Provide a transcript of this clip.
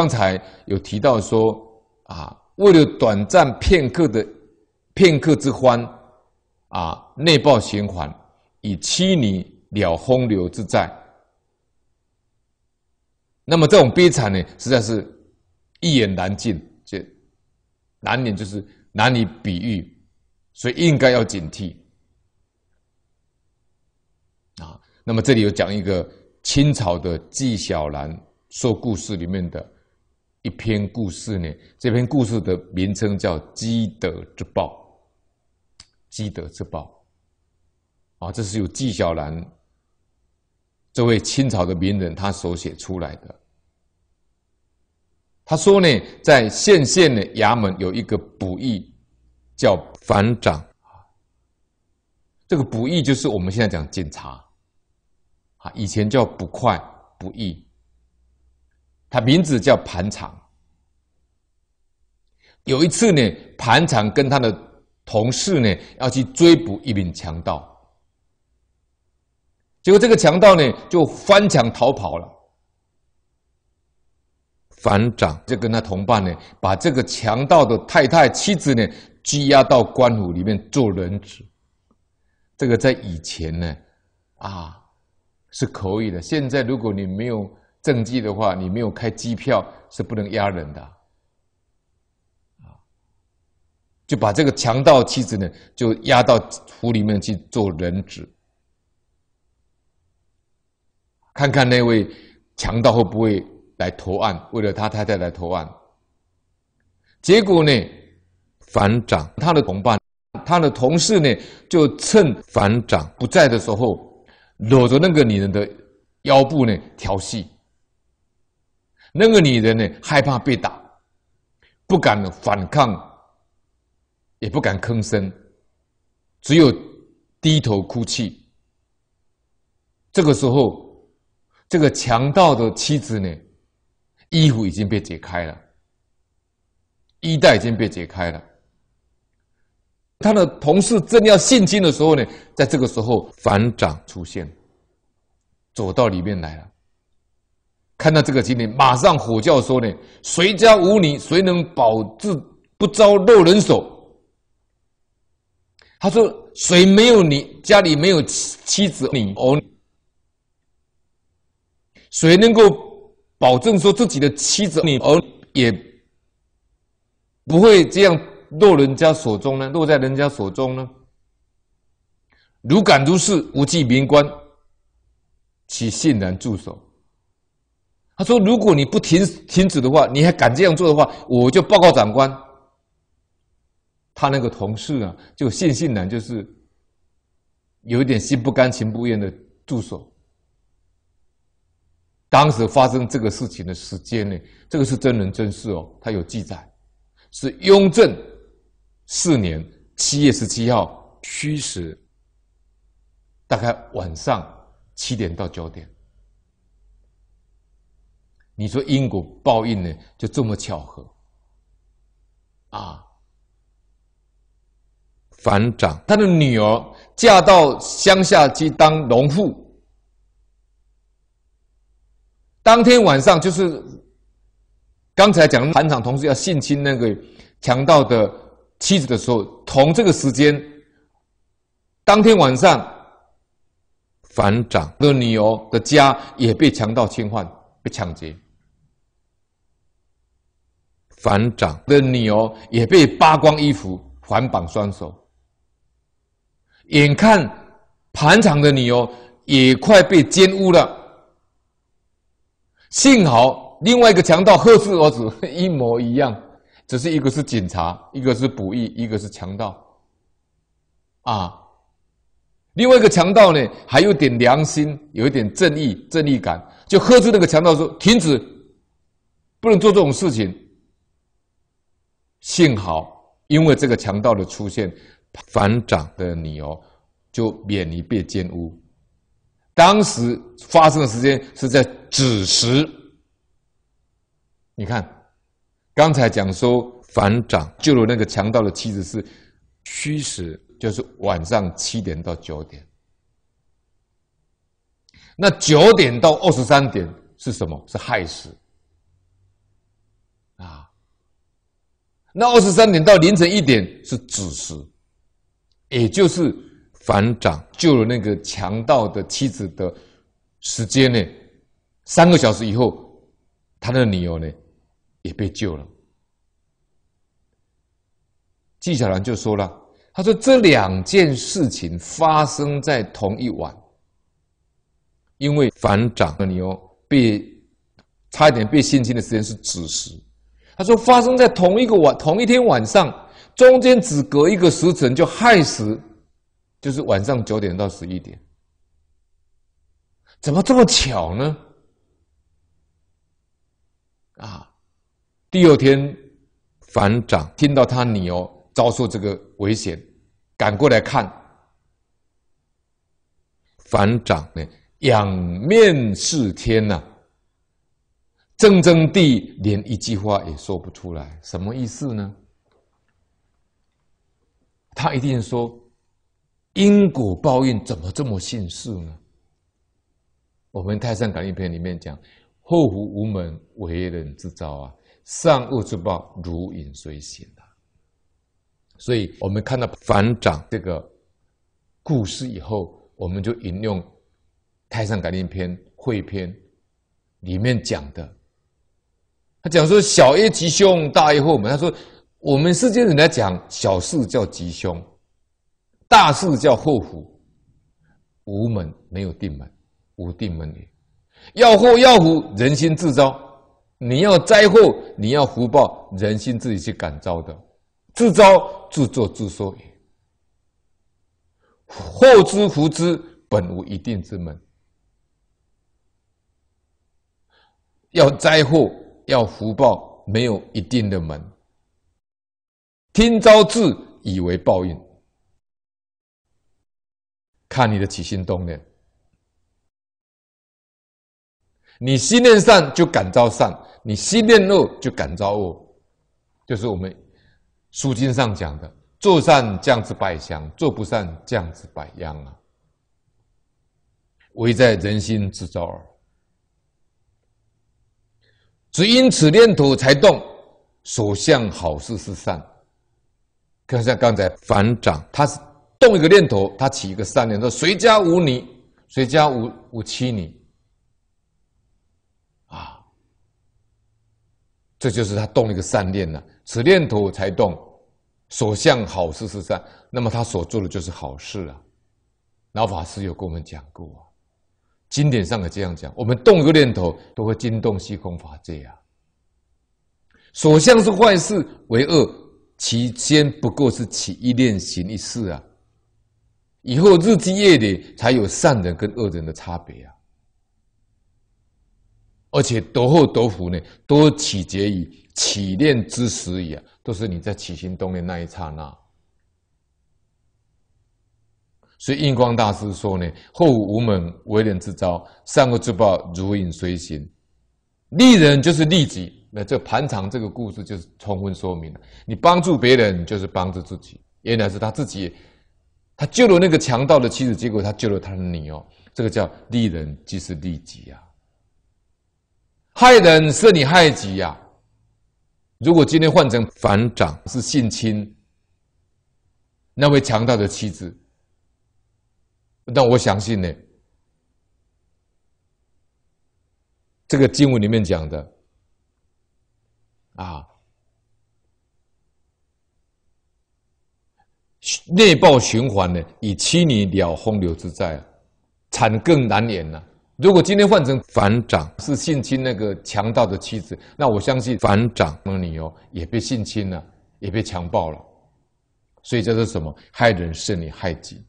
刚才有提到说，啊，为了短暂片刻的片刻之欢，啊，内爆循环，以欺你了风流之债。那么这种悲惨呢，实在是一言难尽，这难免就是难以比喻，所以应该要警惕。啊，那么这里有讲一个清朝的纪晓岚说故事里面的。一篇故事呢？这篇故事的名称叫《积德之报》，积德之报啊，这是由纪晓岚这位清朝的名人他所写出来的。他说呢，在县县的衙门有一个捕役叫反长，这个捕役就是我们现在讲警察啊，以前叫捕快、捕役。他名字叫盘长。有一次呢，盘长跟他的同事呢要去追捕一名强盗，结果这个强盗呢就翻墙逃跑了。反长就跟他同伴呢把这个强盗的太太、妻子呢羁押到官府里面做人质。这个在以前呢啊是可以的，现在如果你没有。政绩的话，你没有开机票是不能压人的，啊，就把这个强盗妻子呢，就押到府里面去做人质，看看那位强盗会不会来投案，为了他太太来投案。结果呢，反掌，他的同伴，他的同事呢，就趁反掌不在的时候，搂着那个女人的腰部呢调戏。那个女人呢，害怕被打，不敢反抗，也不敢吭声，只有低头哭泣。这个时候，这个强盗的妻子呢，衣服已经被解开了，衣带已经被解开了。他的同事正要性侵的时候呢，在这个时候，反掌出现，走到里面来了。看到这个情景，马上火叫说：“呢，谁家无女，谁能保证不遭落人手？”他说：“谁没有你家里没有妻妻子你儿，谁能够保证说自己的妻子你儿也不会这样落人家手中呢？落在人家手中呢？如敢如是，无忌民官，其信然助手。”他说：“如果你不停停止的话，你还敢这样做的话，我就报告长官。”他那个同事啊，就线性男，就是有一点心不甘情不愿的助手。当时发生这个事情的时间呢，这个是真人真事哦，他有记载，是雍正四年七月十七号戌时，大概晚上七点到九点。你说因果报应呢，就这么巧合，啊！反掌，他的女儿嫁到乡下去当农妇，当天晚上就是刚才讲反掌，同时要性侵那个强盗的妻子的时候，同这个时间，当天晚上反掌的女儿的家也被强盗侵犯，被抢劫。反掌的你哦也被扒光衣服，反绑双手，眼看盘场的你哦也快被奸污了，幸好另外一个强盗呵斥儿子 一模一样，只是一个是警察，一个是捕役，一个是强盗啊，另外一个强盗呢还有点良心，有一点正义正义感，就呵斥那个强盗说：“停止，不能做这种事情。”幸好，因为这个强盗的出现，反掌的你哦，就免于被奸污。当时发生的时间是在子时，你看，刚才讲说反掌，就那个强盗的妻子是虚时，就是晚上七点到九点。那九点到二十三点是什么？是亥时啊。那二十三点到凌晨一点是子时，也就是反掌救了那个强盗的妻子的时间呢？三个小时以后，他的女儿呢也被救了。纪晓岚就说了：“他说这两件事情发生在同一晚，因为反掌的女儿被差一点被性侵的时间是子时。”他说：“发生在同一个晚同一天晚上，中间只隔一个时辰，就亥时，就是晚上九点到十一点，怎么这么巧呢？”啊，第二天，反掌听到他女儿遭受这个危险，赶过来看，反掌呢仰面视天呐。怔怔地，连一句话也说不出来。什么意思呢？他一定说：“因果报应怎么这么迅速呢？”我们《泰山感应篇》里面讲：“后福无门，为人之招啊；善恶之报，如影随形啊。”所以，我们看到反掌这个故事以后，我们就引用《泰山感应篇》汇篇里面讲的。他讲说：“小业吉凶，大业祸门。”他说：“我们世间人来讲，小事叫吉凶，大事叫祸福，无门没有定门，无定门也。要祸要福，人心自招。你要灾祸，你要福报，人心自己去感召的，自招自作自受也。祸之福之，本无一定之门。要灾祸。”要福报没有一定的门，听招致以为报应，看你的起心动念，你心念善就感召善，你心念恶就感召恶，就是我们《书经》上讲的“做善降之百祥，做不善降之百殃”啊，唯在人心之招耳。只因此念头才动，所向好事是善。就像刚才反掌，他是动一个念头，他起一个善念，说“谁家无女，谁家无无妻女”，啊，这就是他动一个善念了。此念头才动，所向好事是善，那么他所做的就是好事啊。老法师有跟我们讲过啊。经典上也这样讲：，我们动一个念头，都会惊动虚空法界啊。所向是坏事为恶，其间不过是起一念行一事啊。以后日积月累，才有善人跟恶人的差别啊。而且夺祸夺福呢，都取决于起念之时呀，都是你在起心动念那一刹那。所以印光大师说呢：“后无门为人之招，善恶之报如影随形。利人就是利己，那这盘长这个故事就是充分说明了：你帮助别人就是帮助自己。原来是他自己，他救了那个强盗的妻子，结果他救了他的女哦。这个叫利人即是利己呀。害人是你害己呀。如果今天换成反掌是性侵，那位强盗的妻子。”那我相信呢，这个经文里面讲的，啊，内爆循环呢，以七年了，洪流之灾，惨更难言呐，如果今天换成反掌是性侵那个强盗的妻子，那我相信反掌的女哦也被性侵了，也被强暴了，所以叫做什么？害人是你害己。